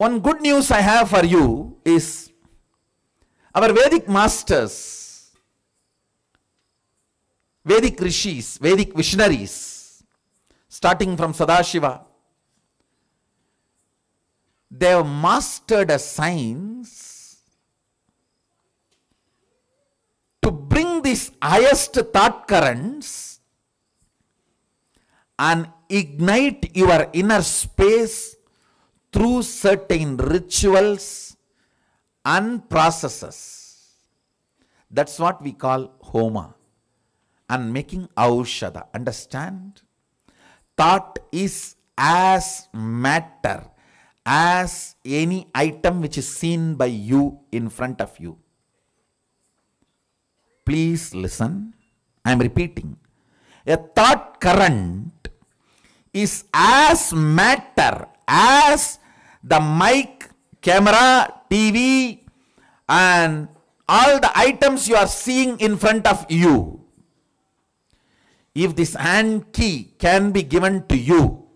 One good news I have for you is our Vedic masters, Vedic rishis, Vedic visionaries, starting from Sadashiva, they have mastered a science to bring these highest thought currents and ignite your inner space through certain rituals and processes. That's what we call Homa and making Aushada. Understand? Thought is as matter, as any item which is seen by you in front of you. Please listen. I am repeating. A thought current is as matter, as the mic, camera, TV, and all the items you are seeing in front of you. If this hand key can be given to you,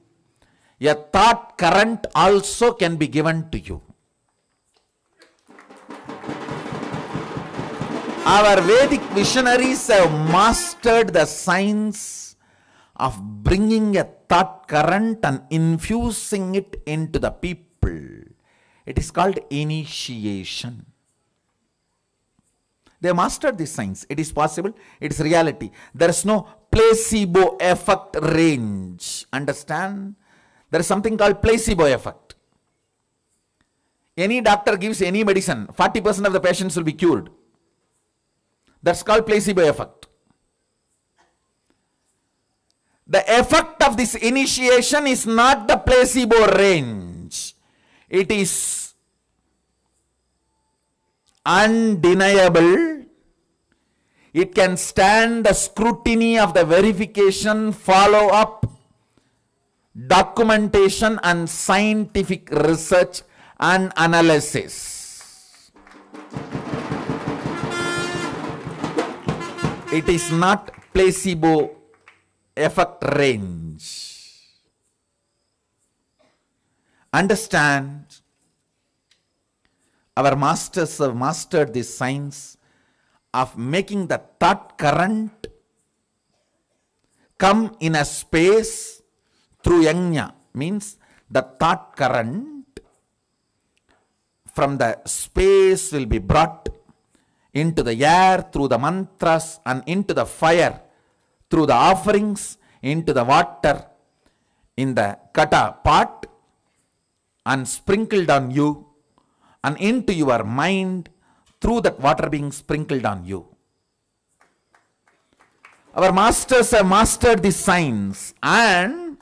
a thought current also can be given to you. Our Vedic visionaries have mastered the science of bringing a thought current and infusing it into the people. It is called initiation. They mastered this science. It is possible. It is reality. There is no placebo effect range. Understand? There is something called placebo effect. Any doctor gives any medicine, 40% of the patients will be cured. That's called placebo effect. The effect of this initiation is not the placebo range. It is undeniable. It can stand the scrutiny of the verification, follow up, documentation, and scientific research and analysis. It is not placebo effect range. Understand, our masters have mastered the science of making the thought current come in a space through yajna, means the thought current from the space will be brought into the air through the mantras and into the fire through the offerings into the water in the kata pot and sprinkled on you and into your mind through that water being sprinkled on you. Our masters have mastered these signs and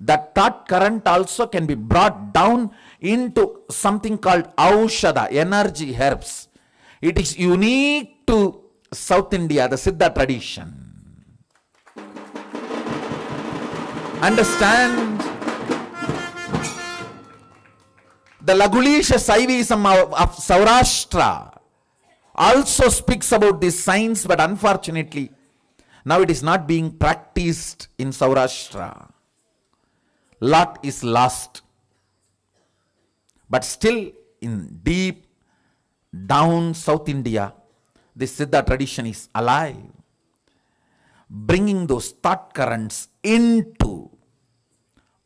that thought current also can be brought down into something called Aushada, energy herbs. It is unique to South India, the Siddha tradition. understand the Lagulisha Saivism of, of Saurashtra also speaks about these signs, but unfortunately, now it is not being practiced in Saurashtra. Lot is lost. But still, in deep down South India, this Siddha tradition is alive, bringing those thought currents into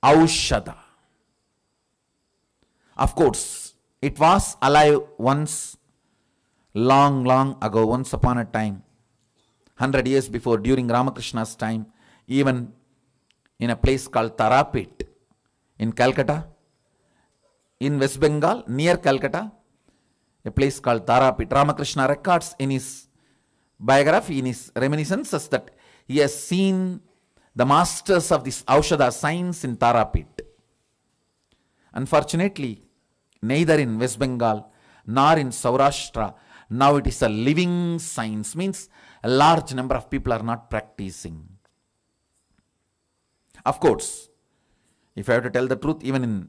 Aushada. Of course, it was alive once, long, long ago, once upon a time, 100 years before, during Ramakrishna's time, even in a place called Tarapet in Calcutta, in West Bengal, near Calcutta, a place called Tarapet. Ramakrishna records in his biography, in his reminiscences, that he has seen the masters of this Aushadha science in Tarapit. Unfortunately, neither in West Bengal nor in Saurashtra, now it is a living science, means a large number of people are not practicing. Of course, if I have to tell the truth, even in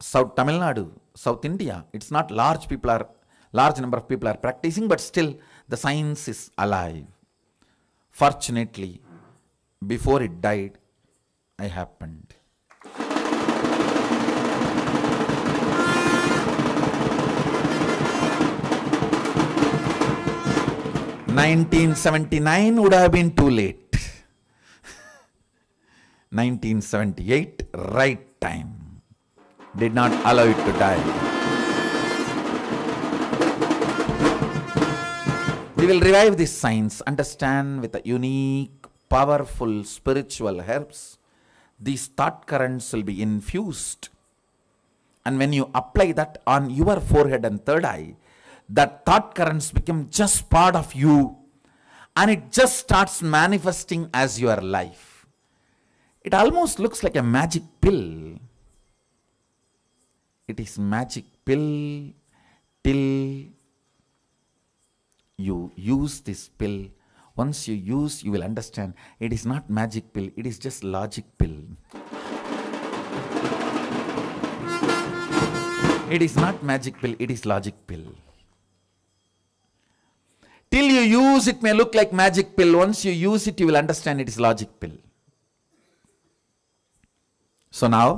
South Tamil Nadu, South India, it's not large people are large number of people are practicing, but still the science is alive. Fortunately, before it died, I happened. Nineteen seventy nine would have been too late. Nineteen seventy eight, right time. Did not allow it to die. We will revive this science, understand with a unique powerful spiritual herbs, these thought currents will be infused. And when you apply that on your forehead and third eye, that thought currents become just part of you and it just starts manifesting as your life. It almost looks like a magic pill. It is magic pill till you use this pill once you use, you will understand it is not magic pill, it is just logic pill. It is not magic pill, it is logic pill. Till you use, it may look like magic pill. Once you use it, you will understand it is logic pill. So now,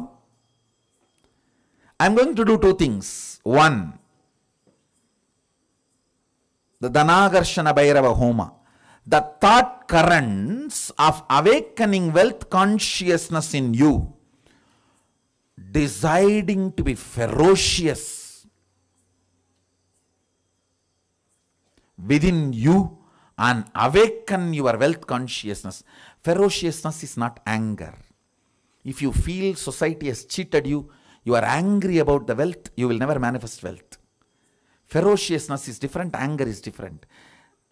I'm going to do two things. One, the Dhanagarsana Bhairava Homa the thought currents of awakening wealth consciousness in you, deciding to be ferocious within you and awaken your wealth consciousness. Ferociousness is not anger. If you feel society has cheated you, you are angry about the wealth, you will never manifest wealth. Ferociousness is different, anger is different.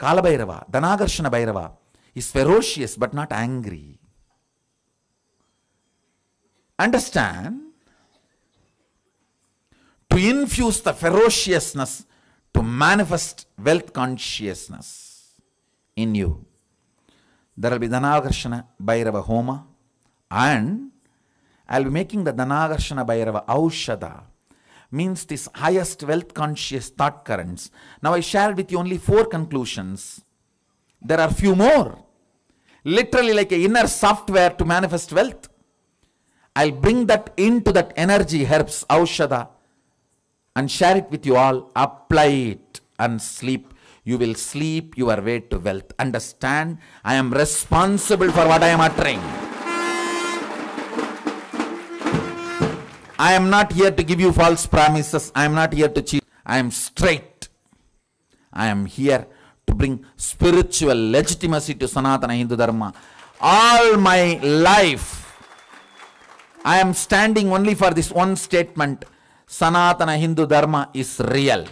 Kalabhairava, Dhanagarshana Bhairava is ferocious but not angry. Understand? To infuse the ferociousness to manifest wealth consciousness in you. There will be Dhanagarshana Bhairava Homa and I will be making the Dhanagarshana Bhairava Aushada means this highest wealth conscious thought currents. Now I shared with you only four conclusions. There are few more. Literally like an inner software to manifest wealth. I'll bring that into that energy herbs, Aushada, and share it with you all. Apply it and sleep. You will sleep your way to wealth. Understand, I am responsible for what I am uttering. I am not here to give you false promises. I am not here to cheat. I am straight. I am here to bring spiritual legitimacy to Sanatana Hindu Dharma. All my life, I am standing only for this one statement Sanatana Hindu Dharma is real.